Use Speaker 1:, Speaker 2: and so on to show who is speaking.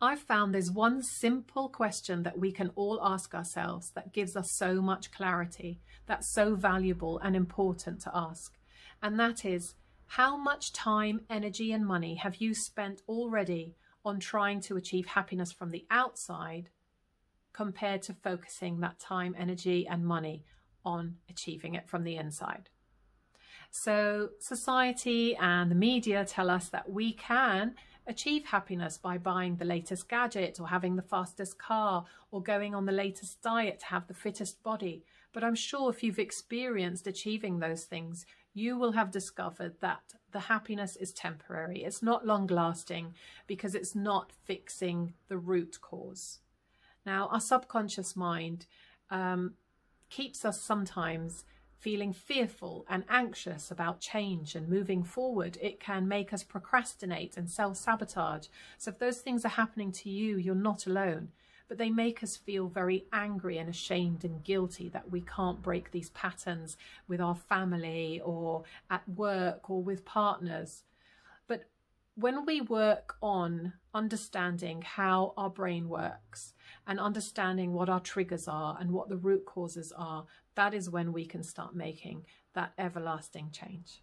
Speaker 1: I've found there's one simple question that we can all ask ourselves that gives us so much clarity, that's so valuable and important to ask. And that is, how much time, energy and money have you spent already on trying to achieve happiness from the outside compared to focusing that time, energy and money on achieving it from the inside? So society and the media tell us that we can Achieve happiness by buying the latest gadget or having the fastest car or going on the latest diet to have the fittest body. But I'm sure if you've experienced achieving those things, you will have discovered that the happiness is temporary. It's not long lasting because it's not fixing the root cause. Now, our subconscious mind um, keeps us sometimes feeling fearful and anxious about change and moving forward. It can make us procrastinate and self sabotage. So, if those things are happening to you, you're not alone. But they make us feel very angry and ashamed and guilty that we can't break these patterns with our family or at work or with partners when we work on understanding how our brain works and understanding what our triggers are and what the root causes are, that is when we can start making that everlasting change.